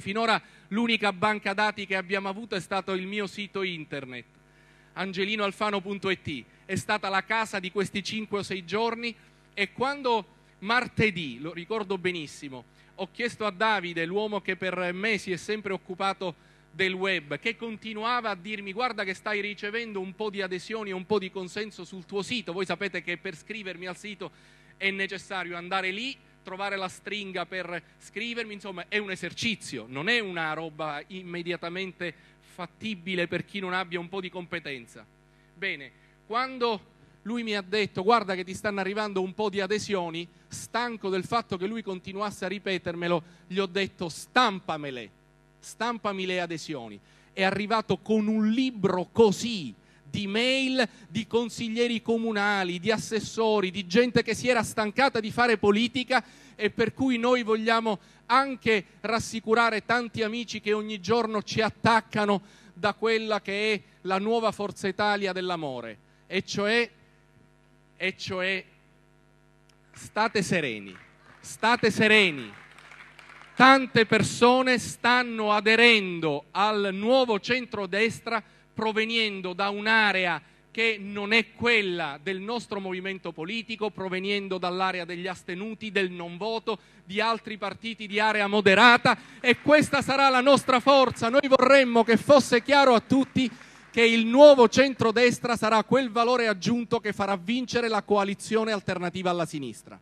Finora l'unica banca dati che abbiamo avuto è stato il mio sito internet, angelinoalfano.it. È stata la casa di questi 5 o 6 giorni e quando martedì, lo ricordo benissimo, ho chiesto a Davide, l'uomo che per me si è sempre occupato del web, che continuava a dirmi guarda che stai ricevendo un po' di adesioni e un po' di consenso sul tuo sito, voi sapete che per scrivermi al sito è necessario andare lì, trovare la stringa per scrivermi, insomma è un esercizio, non è una roba immediatamente fattibile per chi non abbia un po' di competenza. Bene, quando lui mi ha detto guarda che ti stanno arrivando un po' di adesioni, stanco del fatto che lui continuasse a ripetermelo, gli ho detto stampamele, stampami le adesioni. È arrivato con un libro così di mail di consiglieri comunali, di assessori, di gente che si era stancata di fare politica e per cui noi vogliamo anche rassicurare tanti amici che ogni giorno ci attaccano da quella che è la nuova Forza Italia dell'amore, e cioè, e cioè state sereni, state sereni tante persone stanno aderendo al nuovo centrodestra proveniendo da un'area che non è quella del nostro movimento politico, proveniendo dall'area degli astenuti, del non voto, di altri partiti di area moderata e questa sarà la nostra forza. Noi vorremmo che fosse chiaro a tutti che il nuovo centrodestra sarà quel valore aggiunto che farà vincere la coalizione alternativa alla sinistra.